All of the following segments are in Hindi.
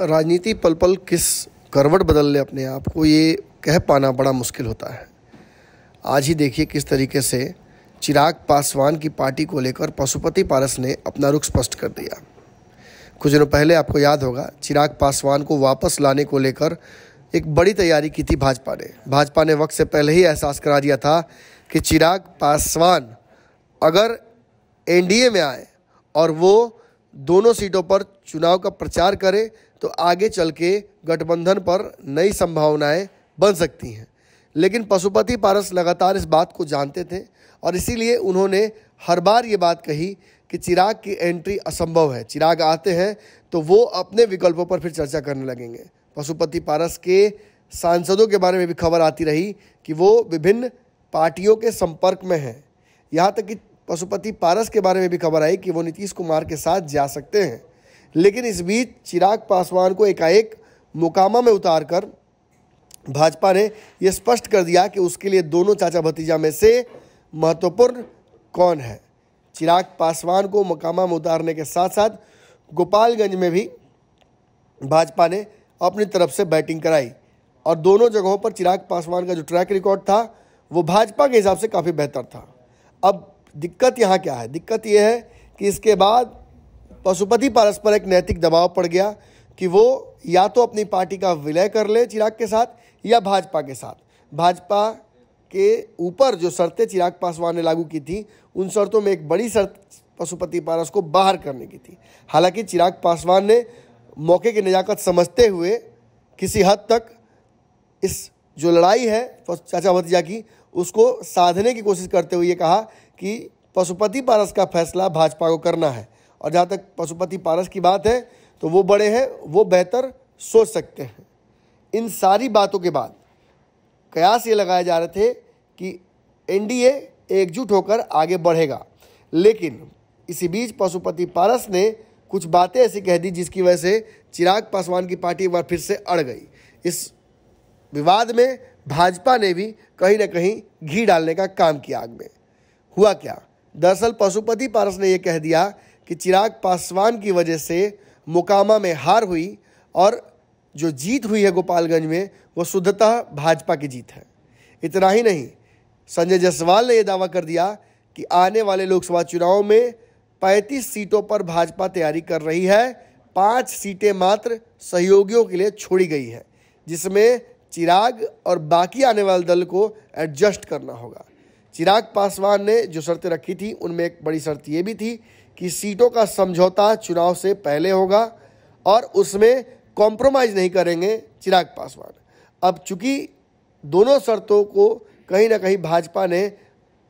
राजनीति पल पल किस करवट बदल ले अपने आप को ये कह पाना बड़ा मुश्किल होता है आज ही देखिए किस तरीके से चिराग पासवान की पार्टी को लेकर पशुपति पारस ने अपना रुख स्पष्ट कर दिया कुछ दिनों पहले आपको याद होगा चिराग पासवान को वापस लाने को लेकर एक बड़ी तैयारी की थी भाजपा ने भाजपा ने वक्त से पहले ही एहसास करा दिया था कि चिराग पासवान अगर एनडीए में आए और वो दोनों सीटों पर चुनाव का प्रचार करें तो आगे चल के गठबंधन पर नई संभावनाएं बन सकती हैं लेकिन पशुपति पारस लगातार इस बात को जानते थे और इसीलिए उन्होंने हर बार ये बात कही कि चिराग की एंट्री असंभव है चिराग आते हैं तो वो अपने विकल्पों पर फिर चर्चा करने लगेंगे पशुपति पारस के सांसदों के बारे में भी खबर आती रही कि वो विभिन्न पार्टियों के संपर्क में हैं यहाँ तक कि पशुपति पारस के बारे में भी खबर आई कि वो नीतीश कुमार के साथ जा सकते हैं लेकिन इस बीच चिराग पासवान को एकाएक मुकामा में उतार कर भाजपा ने यह स्पष्ट कर दिया कि उसके लिए दोनों चाचा भतीजा में से महत्वपूर्ण कौन है चिराग पासवान को मकामा में उतारने के साथ साथ गोपालगंज में भी भाजपा ने अपनी तरफ से बैटिंग कराई और दोनों जगहों पर चिराग पासवान का जो ट्रैक रिकॉर्ड था वो भाजपा के हिसाब से काफ़ी बेहतर था अब दिक्कत यहाँ क्या है दिक्कत ये है कि इसके बाद पशुपति पारस पर एक नैतिक दबाव पड़ गया कि वो या तो अपनी पार्टी का विलय कर ले चिराग के साथ या भाजपा के साथ भाजपा के ऊपर जो शर्तें चिराग पासवान ने लागू की थी उन शर्तों में एक बड़ी शर्त पशुपति पारस को बाहर करने की थी हालांकि चिराग पासवान ने मौके की नज़ाकत समझते हुए किसी हद तक इस जो लड़ाई है चाचा भतीजा की उसको साधने की कोशिश करते हुए ये कहा कि पशुपति पारस का फैसला भाजपा को करना है और जहाँ तक पशुपति पारस की बात है तो वो बड़े हैं वो बेहतर सोच सकते हैं इन सारी बातों के बाद कयास ये लगाए जा रहे थे कि एनडीए एकजुट होकर आगे बढ़ेगा लेकिन इसी बीच पशुपति पारस ने कुछ बातें ऐसी कह दी जिसकी वजह से चिराग पासवान की पार्टी एक बार फिर से अड़ गई इस विवाद में भाजपा ने भी कहीं ना कहीं घी डालने का काम किया आग में हुआ क्या दरअसल पशुपति पारस ने यह कह दिया कि चिराग पासवान की वजह से मुकामा में हार हुई और जो जीत हुई है गोपालगंज में वो शुद्धतः भाजपा की जीत है इतना ही नहीं संजय जायसवाल ने यह दावा कर दिया कि आने वाले लोकसभा चुनाव में 35 सीटों पर भाजपा तैयारी कर रही है पाँच सीटें मात्र सहयोगियों के लिए छोड़ी गई है जिसमें चिराग और बाकी आने वाले दल को एडजस्ट करना होगा चिराग पासवान ने जो शर्तें रखी थी उनमें एक बड़ी शर्त ये भी थी कि सीटों का समझौता चुनाव से पहले होगा और उसमें कॉम्प्रोमाइज़ नहीं करेंगे चिराग पासवान अब चूंकि दोनों शर्तों को कहीं ना कहीं भाजपा ने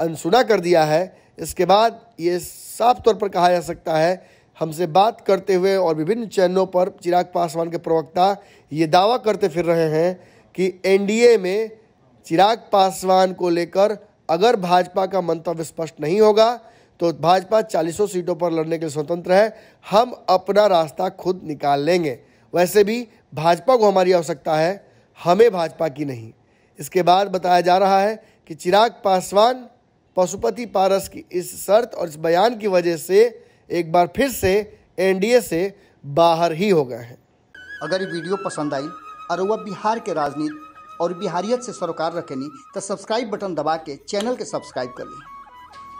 अनसुना कर दिया है इसके बाद ये साफ तौर पर कहा जा सकता है हमसे बात करते हुए और विभिन्न चैनलों पर चिराग पासवान के प्रवक्ता ये दावा करते फिर रहे हैं कि एनडीए में चिराग पासवान को लेकर अगर भाजपा का मंतव्य स्पष्ट नहीं होगा तो भाजपा चालीसों सीटों पर लड़ने के लिए स्वतंत्र है हम अपना रास्ता खुद निकाल लेंगे वैसे भी भाजपा को हमारी आवश्यकता है हमें भाजपा की नहीं इसके बाद बताया जा रहा है कि चिराग पासवान पशुपति पारस की इस शर्त और इस बयान की वजह से एक बार फिर से एनडीए से बाहर ही हो गए हैं अगर ये वीडियो पसंद आई और वह बिहार के राजनीति और बिहारियत से सरोकार रखेनी तो सब्सक्राइब बटन दबा के चैनल के सब्सक्राइब कर लें